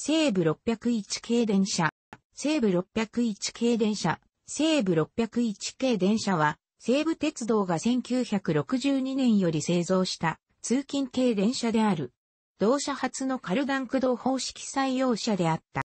西武601系電車。西武601系電車。西武601系電車は、西武鉄道が1962年より製造した通勤系電車である。同社初のカルダン駆動方式採用車であった。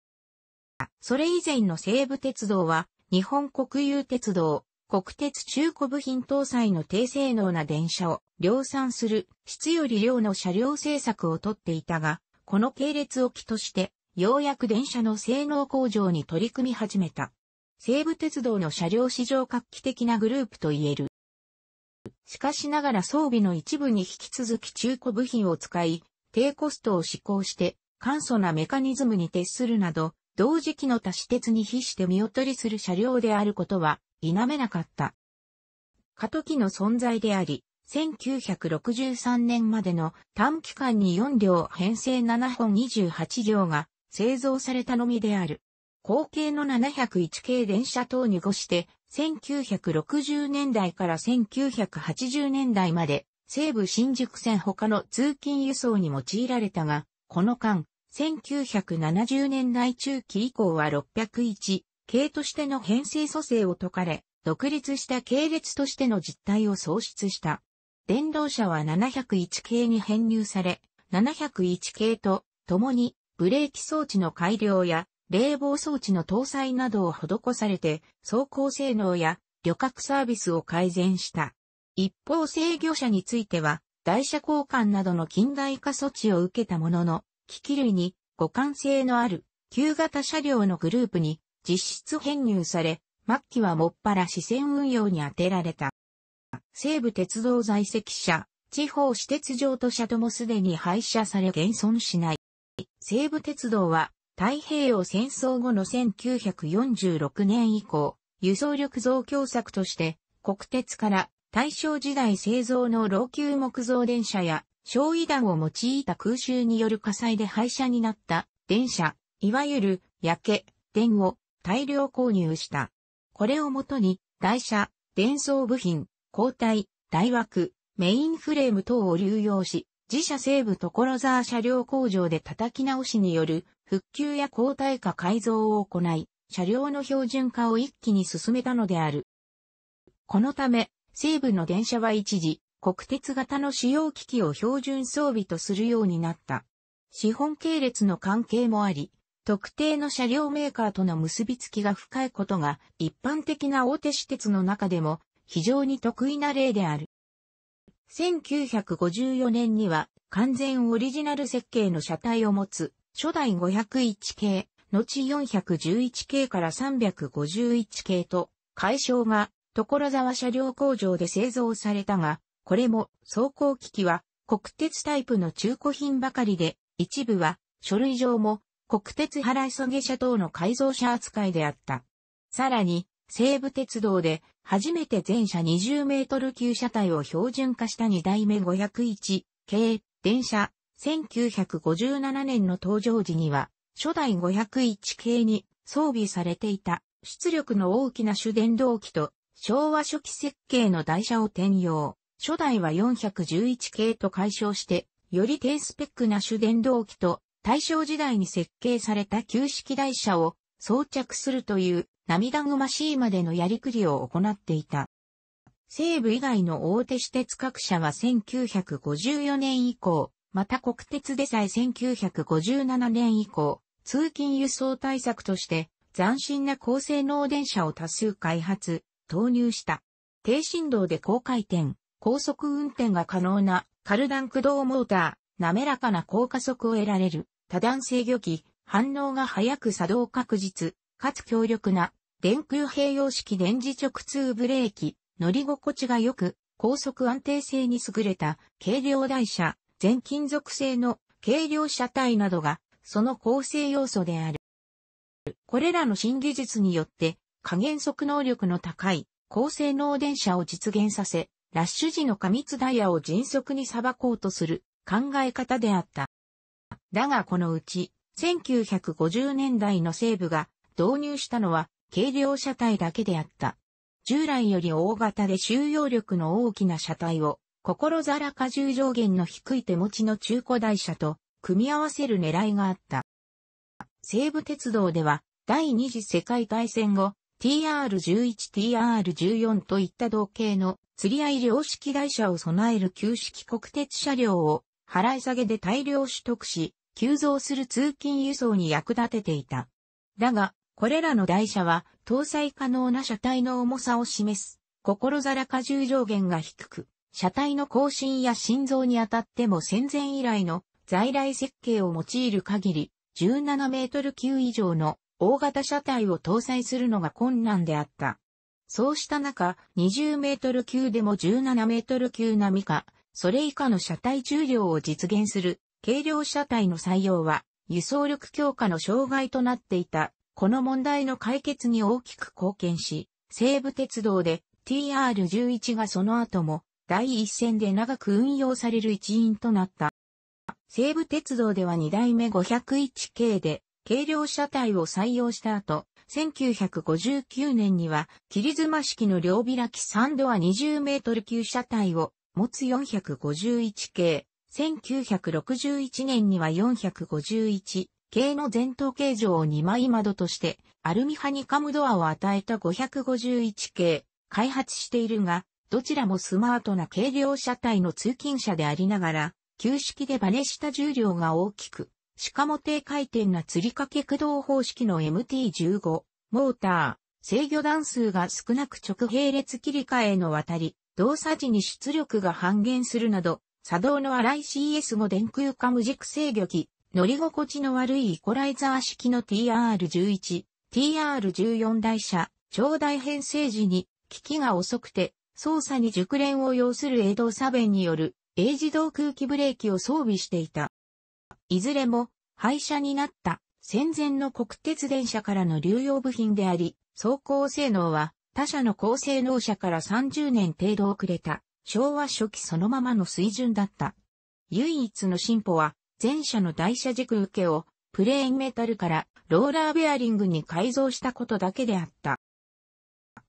それ以前の西武鉄道は、日本国有鉄道、国鉄中古部品搭載の低性能な電車を量産する質より量の車両政策をとっていたが、この系列を機としてようやく電車の性能向上に取り組み始めた。西武鉄道の車両史上画期的なグループと言える。しかしながら装備の一部に引き続き中古部品を使い、低コストを施行して、簡素なメカニズムに徹するなど、同時期の多私鉄に比して見劣りする車両であることは否めなかった。過渡期の存在であり、1963年までの短期間に4両編成7本28両が製造されたのみである。後継の701系電車等に越して、1960年代から1980年代まで、西武新宿線他の通勤輸送に用いられたが、この間、1970年代中期以降は601系としての編成組成を解かれ、独立した系列としての実態を創出した。電動車は701系に編入され、701系と共にブレーキ装置の改良や冷房装置の搭載などを施されて走行性能や旅客サービスを改善した。一方制御車については台車交換などの近代化措置を受けたものの、機器類に互換性のある旧型車両のグループに実質編入され、末期はもっぱら視線運用に充てられた。西武鉄道在籍車、地方私鉄上と車ともすでに廃車され現存しない。西武鉄道は太平洋戦争後の1946年以降、輸送力増強策として国鉄から大正時代製造の老朽木造電車や焼夷弾を用いた空襲による火災で廃車になった電車、いわゆる焼け、電を大量購入した。これをもとに台車、電装部品、交代、台枠、メインフレーム等を流用し、自社西部所沢車両工場で叩き直しによる復旧や交代化改造を行い、車両の標準化を一気に進めたのである。このため、西部の電車は一時、国鉄型の使用機器を標準装備とするようになった。資本系列の関係もあり、特定の車両メーカーとの結びつきが深いことが一般的な大手私鉄の中でも非常に得意な例である。1954年には完全オリジナル設計の車体を持つ初代501系、後411系から351系と解消が所沢車両工場で製造されたが、これも走行機器は国鉄タイプの中古品ばかりで、一部は書類上も国鉄払いそげ車等の改造車扱いであった。さらに、西武鉄道で初めて全車20メートル級車体を標準化した2代目501系電車1957年の登場時には初代501系に装備されていた出力の大きな主電動機と昭和初期設計の台車を転用。初代は411系と解消してより低スペックな主電動機と大正時代に設計された旧式台車を装着するという涙ぐましいまでのやりくりを行っていた。西部以外の大手私鉄各社は1954年以降、また国鉄でさえ1957年以降、通勤輸送対策として斬新な高性能電車を多数開発、投入した。低振動で高回転、高速運転が可能なカルダン駆動モーター、滑らかな高加速を得られる多段制御機、反応が早く作動確実、かつ強力な、電空併用式電磁直通ブレーキ、乗り心地が良く、高速安定性に優れた軽量台車、全金属製の軽量車体などが、その構成要素である。これらの新技術によって、加減速能力の高い高性能電車を実現させ、ラッシュ時の過密ダイヤを迅速に裁こうとする考え方であった。だがこのうち、1950年代の西部が導入したのは軽量車体だけであった。従来より大型で収容力の大きな車体を、心皿荷重上限の低い手持ちの中古台車と組み合わせる狙いがあった。西武鉄道では、第二次世界大戦後、TR11、TR14 といった同型の釣り合い量式台車を備える旧式国鉄車両を払い下げで大量取得し、急増する通勤輸送に役立てていた。だが、これらの台車は搭載可能な車体の重さを示す、心皿荷重上限が低く、車体の更新や心臓にあたっても戦前以来の在来設計を用いる限り、17メートル級以上の大型車体を搭載するのが困難であった。そうした中、20メートル級でも17メートル級並みか、それ以下の車体重量を実現する軽量車体の採用は輸送力強化の障害となっていた、この問題の解決に大きく貢献し、西武鉄道で TR11 がその後も第一線で長く運用される一員となった。西武鉄道では2代目 501K で軽量車体を採用した後、1959年には、切妻式の両開き3ドア20メートル級車体を持つ451系、1961年には451系の前頭形状を2枚窓として、アルミハニカムドアを与えた551系、開発しているが、どちらもスマートな軽量車体の通勤車でありながら、旧式でバネした重量が大きく、しかも低回転な吊り掛け駆動方式の MT15、モーター、制御段数が少なく直並列切り替えの渡り、動作時に出力が半減するなど、作動の荒い CS5 電空化無軸制御機、乗り心地の悪いイコライザー式の TR11、TR14 台車、長大編成時に、機器が遅くて、操作に熟練を要する営動差弁による、A 自動空気ブレーキを装備していた。いずれも、廃車になった戦前の国鉄電車からの流用部品であり、走行性能は他社の高性能車から30年程度遅れた昭和初期そのままの水準だった。唯一の進歩は、前者の台車軸受けを、プレーンメタルからローラーベアリングに改造したことだけであった。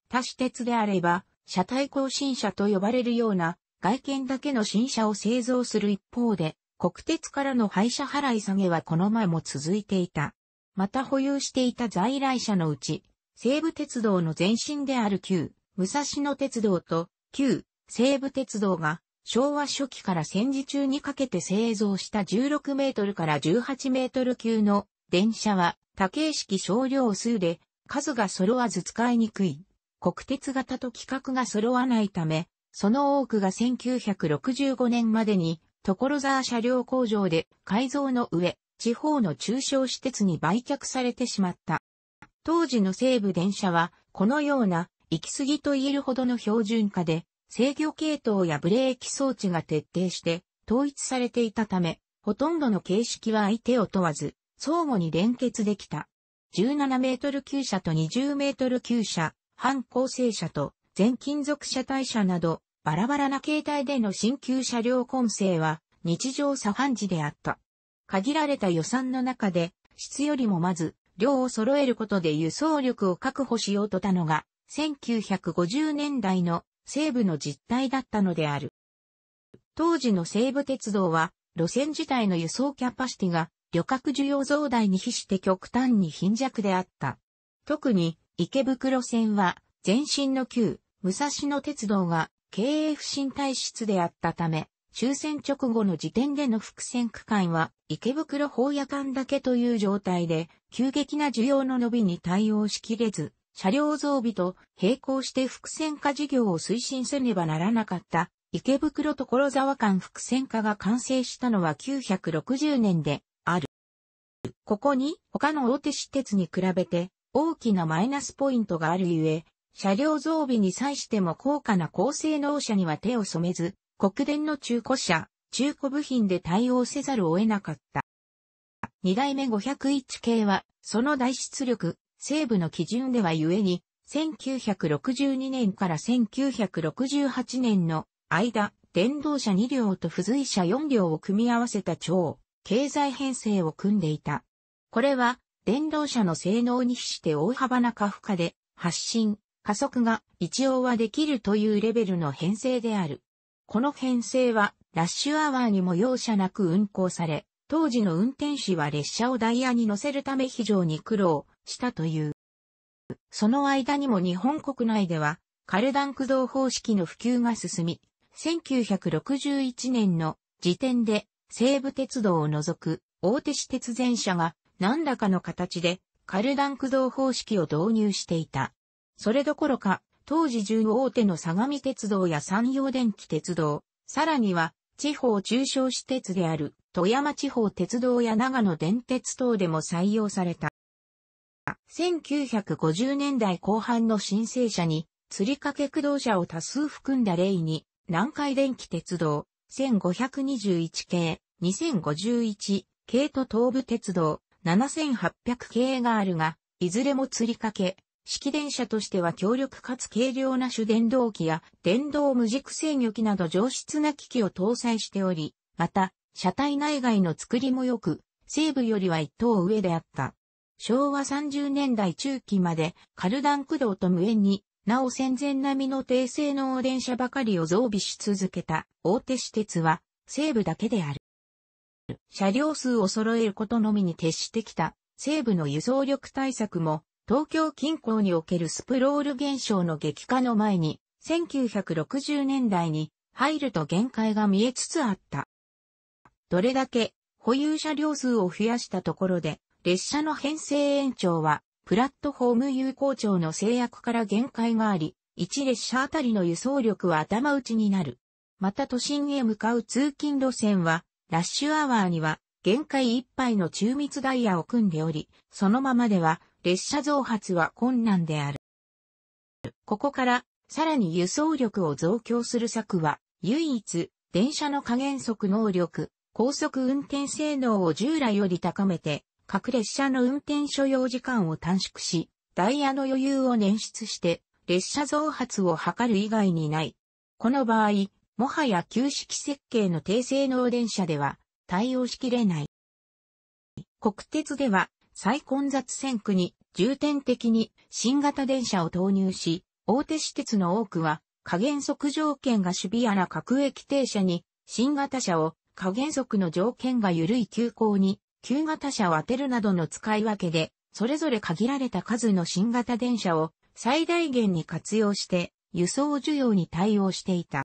多種鉄であれば、車体更新車と呼ばれるような、外見だけの新車を製造する一方で、国鉄からの廃車払い下げはこの前も続いていた。また保有していた在来車のうち、西武鉄道の前身である旧、武蔵野鉄道と、旧、西武鉄道が昭和初期から戦時中にかけて製造した16メートルから18メートル級の電車は多形式少量数で数が揃わず使いにくい。国鉄型と規格が揃わないため、その多くが1965年までに所沢車両工場で改造の上、地方の中小施設に売却されてしまった。当時の西武電車はこのような行き過ぎと言えるほどの標準化で制御系統やブレーキ装置が徹底して統一されていたため、ほとんどの形式は相手を問わず、相互に連結できた。17メートル級車と20メートル級車、半構成車と全金属車体車など、バラバラな形態での新旧車両混成は日常茶飯事であった。限られた予算の中で、質よりもまず、量を揃えることで輸送力を確保しようとたのが、1950年代の西部の実態だったのである。当時の西武鉄道は、路線自体の輸送キャパシティが旅客需要増大に比して極端に貧弱であった。特に池袋線は前身の旧武蔵野鉄道が経営不振体質であったため、終戦直後の時点での伏線区間は池袋法夜間だけという状態で急激な需要の伸びに対応しきれず、車両増備と並行して伏線化事業を推進せねばならなかった池袋所沢間伏線化が完成したのは960年である。ここに他の大手私鉄に比べて大きなマイナスポイントがあるゆえ、車両増備に際しても高価な高性能車には手を染めず、国電の中古車、中古部品で対応せざるを得なかった。二代目501系は、その大出力、西部の基準では故に、1962年から1968年の間、電動車2両と付随車4両を組み合わせた超経済編成を組んでいた。これは電動車の性能に比して大幅な過負荷で発進、加速が一応はできるというレベルの編成である。この編成はラッシュアワーにも容赦なく運行され、当時の運転士は列車をダイヤに乗せるため非常に苦労したという。その間にも日本国内では、カルダン駆動方式の普及が進み、1961年の時点で西武鉄道を除く大手私鉄全社が何らかの形でカルダン駆動方式を導入していた。それどころか、当時1大手の相模鉄道や山陽電気鉄道、さらには地方中小私鉄である富山地方鉄道や長野電鉄等でも採用された。1950年代後半の申請者に、釣り掛け駆動車を多数含んだ例に、南海電気鉄道、1521系、2051系と東武鉄道、7800系があるが、いずれも釣り掛け、式電車としては強力かつ軽量な主電動機や電動無軸制御機など上質な機器を搭載しており、また、車体内外の作りも良く、西部よりは一等上であった。昭和30年代中期までカルダン駆動と無縁に、なお戦前並みの低性能電車ばかりを増備し続けた大手私鉄は西部だけである。車両数を揃えることのみに徹してきた西部の輸送力対策も東京近郊におけるスプロール現象の激化の前に1960年代に入ると限界が見えつつあった。どれだけ保有車両数を増やしたところで列車の編成延長は、プラットフォーム有効長の制約から限界があり、1列車あたりの輸送力は頭打ちになる。また都心へ向かう通勤路線は、ラッシュアワーには限界いっぱいの中密ダイヤを組んでおり、そのままでは列車増発は困難である。ここから、さらに輸送力を増強する策は、唯一、電車の加減速能力、高速運転性能を従来より高めて、各列車の運転所要時間を短縮し、ダイヤの余裕を捻出して、列車増発を図る以外にない。この場合、もはや旧式設計の低性能電車では対応しきれない。国鉄では最混雑線区に重点的に新型電車を投入し、大手私鉄の多くは加減速条件がシビアな各駅停車に新型車を加減速の条件が緩い急行に旧型車を当てるなどの使い分けで、それぞれ限られた数の新型電車を最大限に活用して輸送需要に対応していた。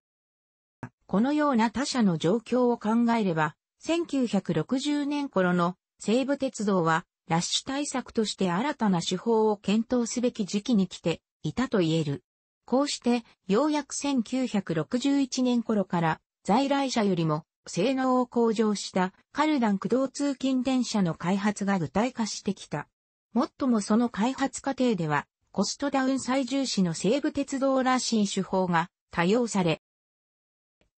このような他社の状況を考えれば、1960年頃の西武鉄道はラッシュ対策として新たな手法を検討すべき時期に来ていたと言える。こうして、ようやく1961年頃から在来車よりも性能を向上したカルダン駆動通勤電車の開発が具体化してきた。もっともその開発過程では、コストダウン最重視の西武鉄道らしい手法が多用され、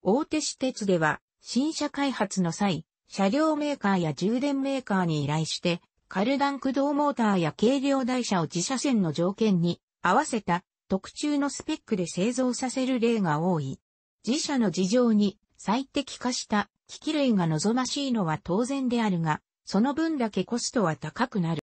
大手私鉄では、新車開発の際、車両メーカーや充電メーカーに依頼して、カルダン駆動モーターや軽量台車を自社線の条件に合わせた特注のスペックで製造させる例が多い。自社の事情に最適化した機器類が望ましいのは当然であるが、その分だけコストは高くなる。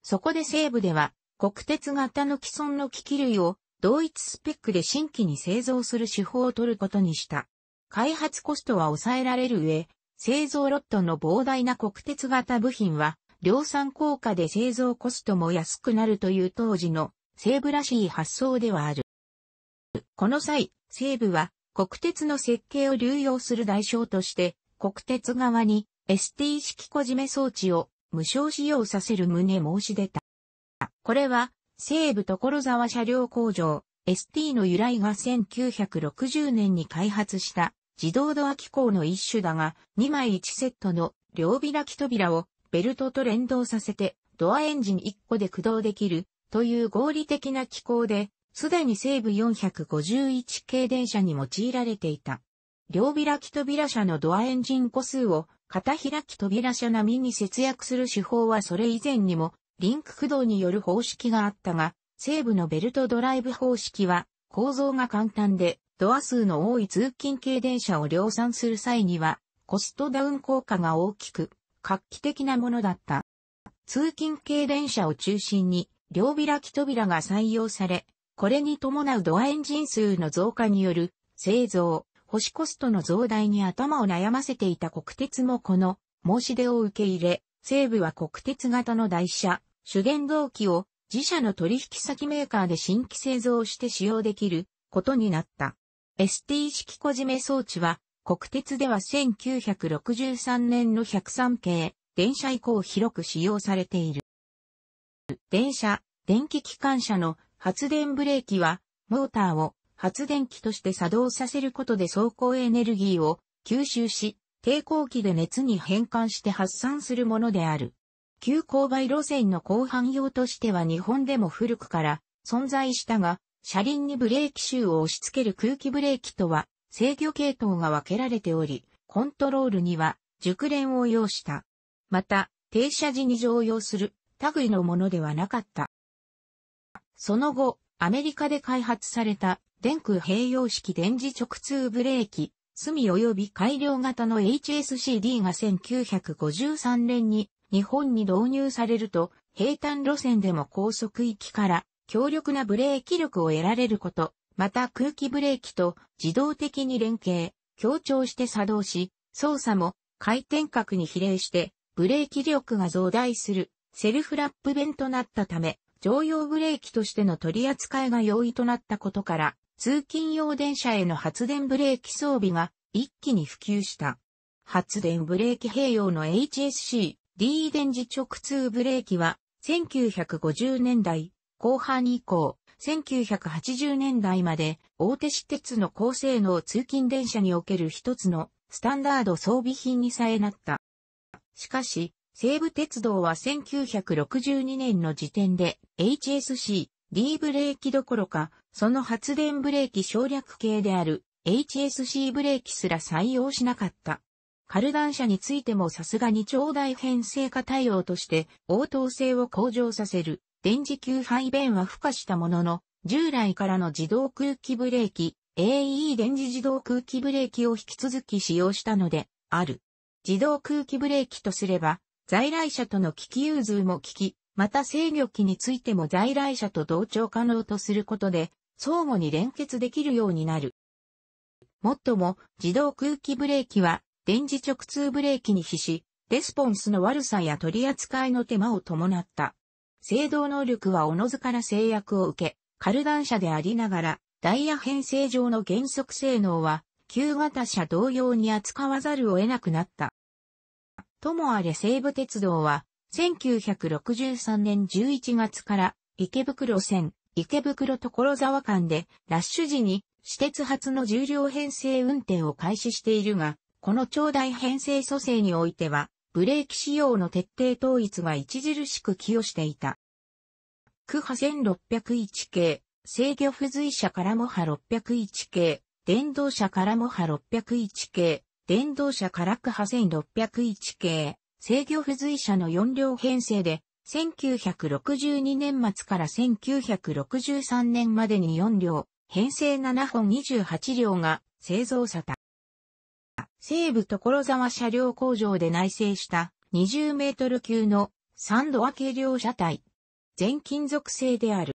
そこで西部では国鉄型の既存の機器類を同一スペックで新規に製造する手法を取ることにした。開発コストは抑えられる上、製造ロットの膨大な国鉄型部品は量産効果で製造コストも安くなるという当時の西部らしい発想ではある。この際、西部は国鉄の設計を流用する代償として、国鉄側に ST 式小締め装置を無償使用させる旨申し出た。これは、西武所沢車両工場 ST の由来が1960年に開発した自動ドア機構の一種だが、2枚1セットの両開き扉をベルトと連動させて、ドアエンジン1個で駆動できるという合理的な機構で、すでに西部451系電車に用いられていた。両開き扉車のドアエンジン個数を片開き扉車並みに節約する手法はそれ以前にもリンク駆動による方式があったが、西部のベルトドライブ方式は構造が簡単でドア数の多い通勤系電車を量産する際にはコストダウン効果が大きく画期的なものだった。通勤系電車を中心に両開き扉が採用され、これに伴うドアエンジン数の増加による製造、保守コストの増大に頭を悩ませていた国鉄もこの申し出を受け入れ、西部は国鉄型の台車、主原動機を自社の取引先メーカーで新規製造して使用できることになった。ST 式小締め装置は国鉄では1963年の103系電車以降広く使用されている。電車、電気機関車の発電ブレーキは、モーターを発電機として作動させることで走行エネルギーを吸収し、抵抗器で熱に変換して発散するものである。急勾配路線の後半用としては日本でも古くから存在したが、車輪にブレーキシを押し付ける空気ブレーキとは制御系統が分けられており、コントロールには熟練を要した。また、停車時に常用する類のものではなかった。その後、アメリカで開発された電空併用式電磁直通ブレーキ、隅及び改良型の HSCD が1953年に日本に導入されると、平坦路線でも高速域から強力なブレーキ力を得られること、また空気ブレーキと自動的に連携、強調して作動し、操作も回転角に比例してブレーキ力が増大するセルフラップ弁となったため、常用ブレーキとしての取り扱いが容易となったことから、通勤用電車への発電ブレーキ装備が一気に普及した。発電ブレーキ併用の HSC、D 電磁直通ブレーキは、1950年代後半以降、1980年代まで大手私鉄の高性能通勤電車における一つのスタンダード装備品にさえなった。しかし、西武鉄道は1962年の時点で HSC、D ブレーキどころか、その発電ブレーキ省略系である HSC ブレーキすら採用しなかった。カルダン車についてもさすがに超大変性化対応として応答性を向上させる電磁球排便は付加したものの、従来からの自動空気ブレーキ、AE 電磁自動空気ブレーキを引き続き使用したので、ある。自動空気ブレーキとすれば、在来車との機器融通も利き、また制御機についても在来車と同調可能とすることで、相互に連結できるようになる。もっとも、自動空気ブレーキは、電磁直通ブレーキに比し、レスポンスの悪さや取り扱いの手間を伴った。制動能力はおのずから制約を受け、カルダン車でありながら、ダイヤ編成上の減速性能は、旧型車同様に扱わざるを得なくなった。ともあれ西武鉄道は、1963年11月から池袋線、池袋所沢間でラッシュ時に私鉄初の重量編成運転を開始しているが、この長大編成蘇生においては、ブレーキ仕様の徹底統一が著しく寄与していた。区波1601系、制御不随車からも波601系、電動車からも波601系、電動車カラクハ1601系、制御付随車の4両編成で、1962年末から1963年までに4両、編成7本28両が製造された。西部所沢車両工場で内製した20メートル級の3度分け両車体。全金属製である。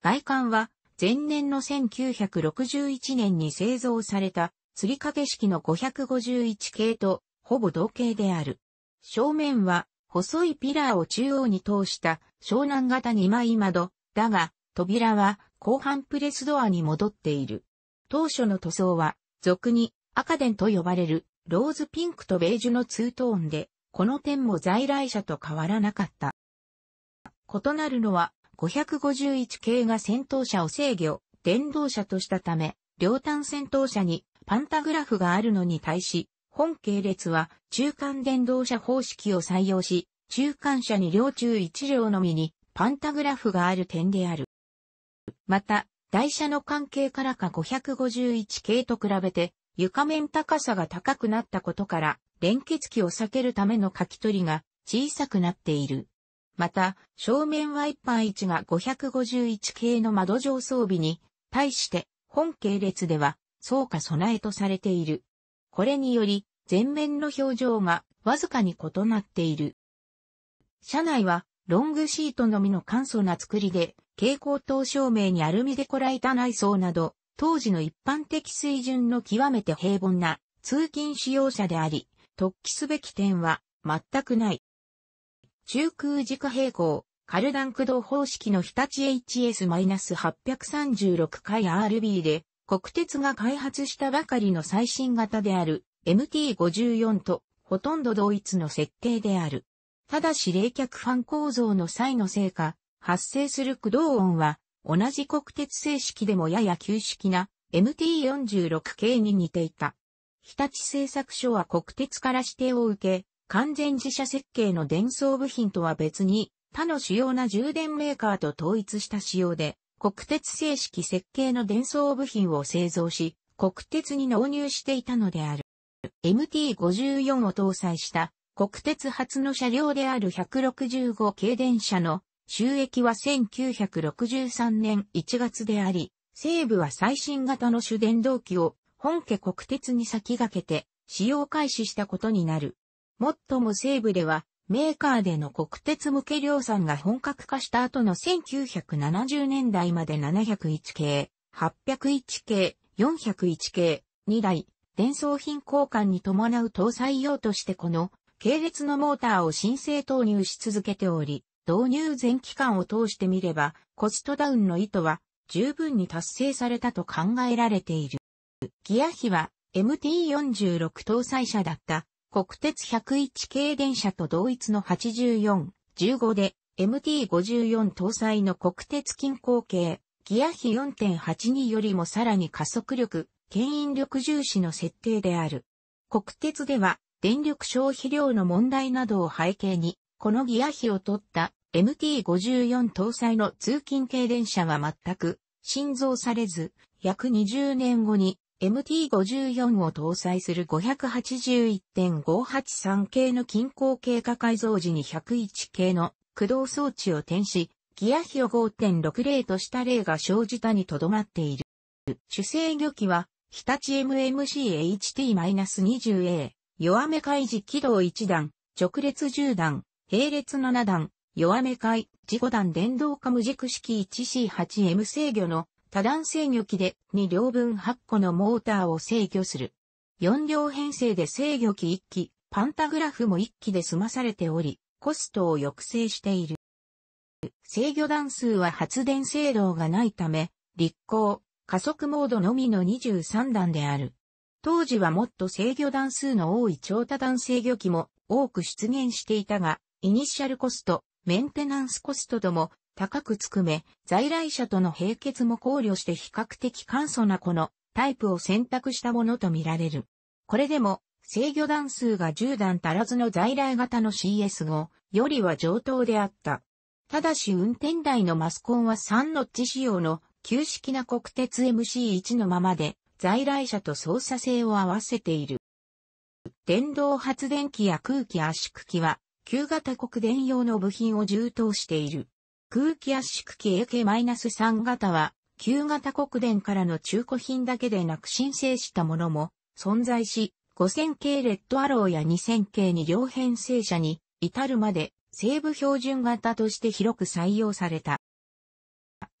外観は前年の1961年に製造された釣掛式の551系とほぼ同型である。正面は細いピラーを中央に通した湘南型2枚窓だが扉は後半プレスドアに戻っている。当初の塗装は俗に赤電と呼ばれるローズピンクとベージュのツートーンでこの点も在来車と変わらなかった。異なるのは551系が先頭車を制御、電動車としたため、両端先頭車にパンタグラフがあるのに対し、本系列は中間電動車方式を採用し、中間車に両中1両のみにパンタグラフがある点である。また、台車の関係からか551系と比べて床面高さが高くなったことから連結器を避けるための書き取りが小さくなっている。また、正面ワイパー位置が551系の窓上装備に対して本系列ではう加備えとされている。これにより、前面の表情がわずかに異なっている。車内はロングシートのみの簡素な作りで、蛍光灯照明にアルミでこらえた内装など、当時の一般的水準の極めて平凡な通勤使用者であり、突起すべき点は全くない。中空軸平行、カルダン駆動方式の日立 HS-836 回 RB で、国鉄が開発したばかりの最新型である MT54 とほとんど同一の設計である。ただし冷却ファン構造の際のせいか、発生する駆動音は同じ国鉄正式でもやや旧式な MT46 系に似ていた。日立製作所は国鉄から指定を受け、完全自社設計の伝送部品とは別に他の主要な充電メーカーと統一した仕様で、国鉄正式設計の伝送部品を製造し、国鉄に納入していたのである。MT54 を搭載した国鉄初の車両である165系電車の収益は1963年1月であり、西部は最新型の主電動機を本家国鉄に先駆けて使用開始したことになる。もっとも西部ではメーカーでの国鉄向け量産が本格化した後の1970年代まで701系、801系、401系、2台、伝送品交換に伴う搭載用としてこの系列のモーターを申請投入し続けており、導入全期間を通してみればコストダウンの意図は十分に達成されたと考えられている。ギア比は MT46 搭載車だった国鉄101系電車と同一の84、15で MT54 搭載の国鉄近郊系、ギア比4.82よりもさらに加速力、牽引力重視の設定である。国鉄では電力消費量の問題などを背景に、このギア比を取った MT54 搭載の通勤系電車は全く新造されず、約20年後に MT54 を搭載する581.583系の均衡経過改造時に101系の駆動装置を転し、ギア比を5.60とした例が生じたにとどまっている。主制御機は、日立 MMCHT-20A、弱め開示軌道1段、直列10段、並列7段、弱め開、自5段電動化無軸式 1C8M 制御の多段制御機で2両分8個のモーターを制御する。4両編成で制御機1機、パンタグラフも1機で済まされており、コストを抑制している。制御段数は発電制動がないため、立候、加速モードのみの23段である。当時はもっと制御段数の多い超多段制御機も多く出現していたが、イニシャルコスト、メンテナンスコストとも高くつくめ、在来車との並結も考慮して比較的簡素なこのタイプを選択したものとみられる。これでも、制御段数が10段足らずの在来型の CS5 よりは上等であった。ただし運転台のマスコンは3ノッチ仕様の旧式な国鉄 MC1 のままで在来車と操作性を合わせている。電動発電機や空気圧縮機は旧型国電用の部品を充当している。空気圧縮機 AK-3 型は、旧型国電からの中古品だけでなく申請したものも存在し、5000系レッドアローや2000系に両編成車に至るまで西部標準型として広く採用された。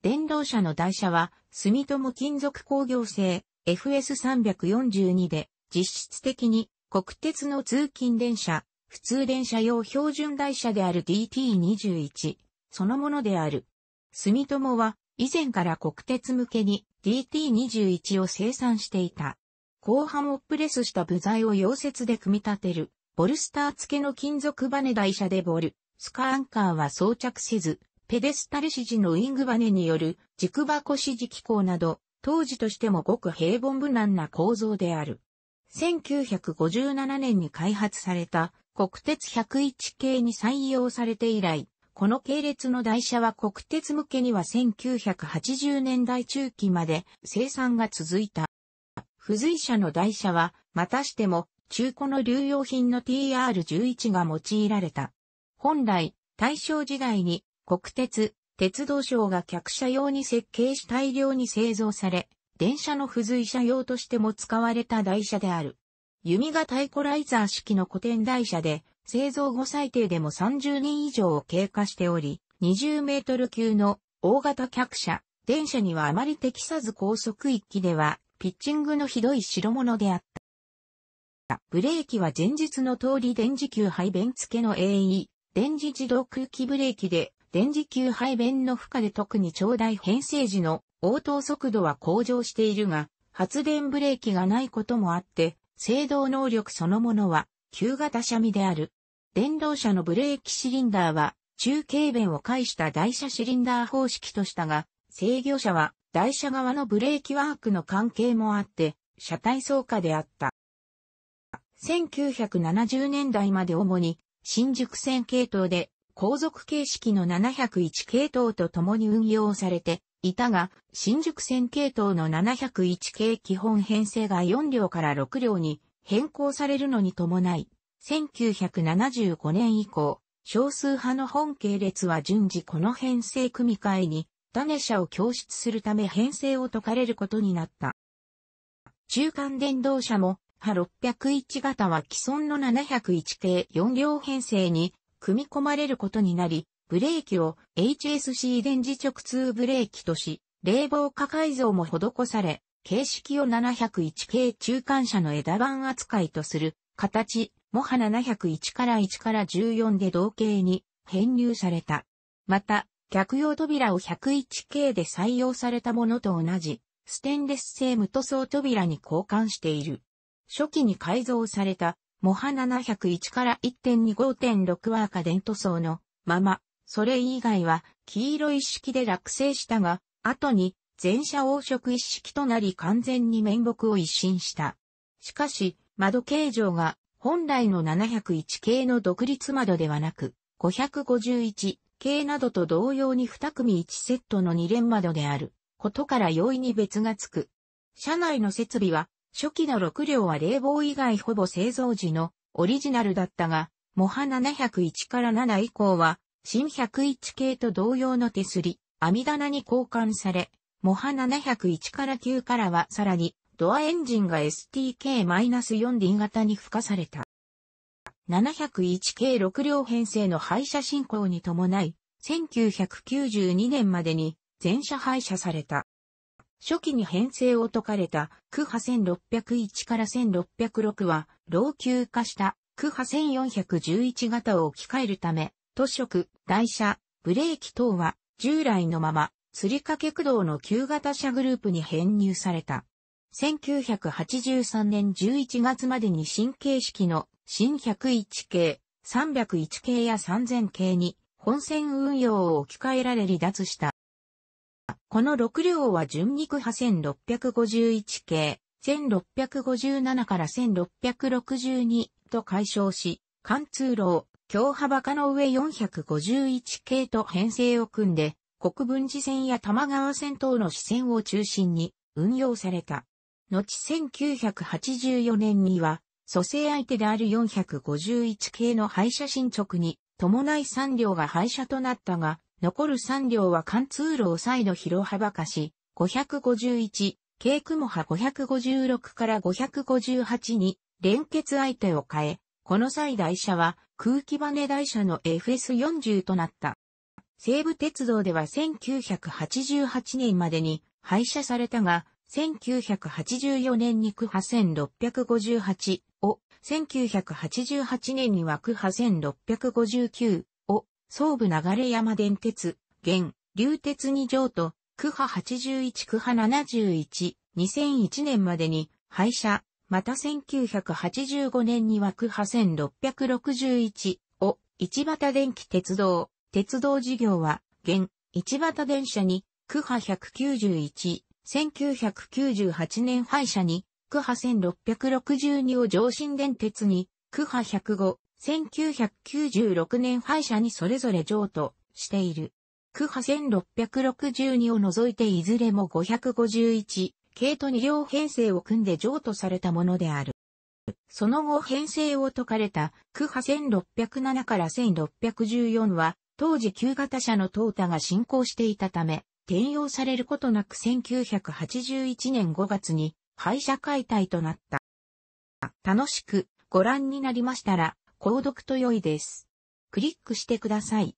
電動車の台車は住友金属工業製 FS342 で実質的に国鉄の通勤電車、普通電車用標準台車である DT21 そのものである。住友は以前から国鉄向けに DT21 を生産していた。後半をプレスした部材を溶接で組み立てる、ボルスター付けの金属バネ台車でボル、スカアンカーは装着せず、ペデスタル指示のウィングバネによる軸箱指示機構など、当時としてもごく平凡無難な構造である。1957年に開発された国鉄101系に採用されて以来、この系列の台車は国鉄向けには1980年代中期まで生産が続いた。付随車の台車は、またしても中古の流用品の TR11 が用いられた。本来、大正時代に国鉄、鉄道省が客車用に設計し大量に製造され、電車の付随車用としても使われた台車である。弓がイコライザー式の古典台車で、製造後最低でも30年以上を経過しており、20メートル級の大型客車、電車にはあまり適さず高速域では、ピッチングのひどい代物であった。ブレーキは前述の通り電磁球排便付けの AE、電磁自動空気ブレーキで、電磁球排便の負荷で特に長大編成時の応答速度は向上しているが、発電ブレーキがないこともあって、制動能力そのものは、旧型車身である。電動車のブレーキシリンダーは中継弁を介した台車シリンダー方式としたが、制御車は台車側のブレーキワークの関係もあって、車体操化であった。1970年代まで主に新宿線系統で後続形式の701系統と共に運用されていたが、新宿線系統の701系基本編成が4両から6両に変更されるのに伴い、1975年以降、少数派の本系列は順次この編成組み替えに、ダネを供出するため編成を解かれることになった。中間電動車も、派601型は既存の701系4両編成に組み込まれることになり、ブレーキを HSC 電磁直通ブレーキとし、冷房化改造も施され、形式を701系中間車の枝番扱いとする形モハ701から1から14で同型に編入された。また、客用扉を 101K で採用されたものと同じ、ステンレス製無塗装扉に交換している。初期に改造された、モハ701から1.25.6ワーカデン塗装のまま、それ以外は黄色一式で落成したが、後に全車黄色一式となり完全に面目を一新した。しかし、窓形状が本来の701系の独立窓ではなく、551系などと同様に2組1セットの2連窓であることから容易に別がつく。車内の設備は、初期の6両は冷房以外ほぼ製造時のオリジナルだったが、モハ701から7以降は、新101系と同様の手すり、網棚に交換され、モハ701から9からはさらにドアエンジンが STK-4D 型に付加された。701系6両編成の廃車進行に伴い、1992年までに全車廃車された。初期に編成を解かれたクハ1601から1606は老朽化したクハ1411型を置き換えるため、塗色、台車、ブレーキ等は従来のまま、吊り掛け駆動の旧型車グループに編入された。1983年11月までに新形式の新101系、301系や3000系に本線運用を置き換えられ離脱した。この6両は純肉派1651系、1657から1662と解消し、貫通路、を強幅化の上451系と編成を組んで、国分寺線や玉川線等の支線を中心に運用された。後1984年には、蘇生相手である451系の廃車進捗に伴い3両が廃車となったが、残る3両は貫通路を再度広幅化し、551、系雲派556から558に連結相手を変え、この際台車は空気バネ台車の FS40 となった。西武鉄道では1988年までに廃車されたが、1984年に区波1658を、1988年には区波1659を、総武流山電鉄、現、流鉄2条と、区波81区波71、2001年までに廃車、また1985年には区波1661を、市畑電気鉄道、鉄道事業は、現、市畑電車に、区波191、1998年廃車に、区派1662を上新電鉄に、区派105、1996年廃車にそれぞれ譲渡している。区派1662を除いていずれも551、系統2両編成を組んで譲渡されたものである。その後編成を解かれた区派1607から1614は、当時旧型車の淘汰が進行していたため、転用されることなく1981年5月に廃車解体となった。楽しくご覧になりましたら、購読と良いです。クリックしてください。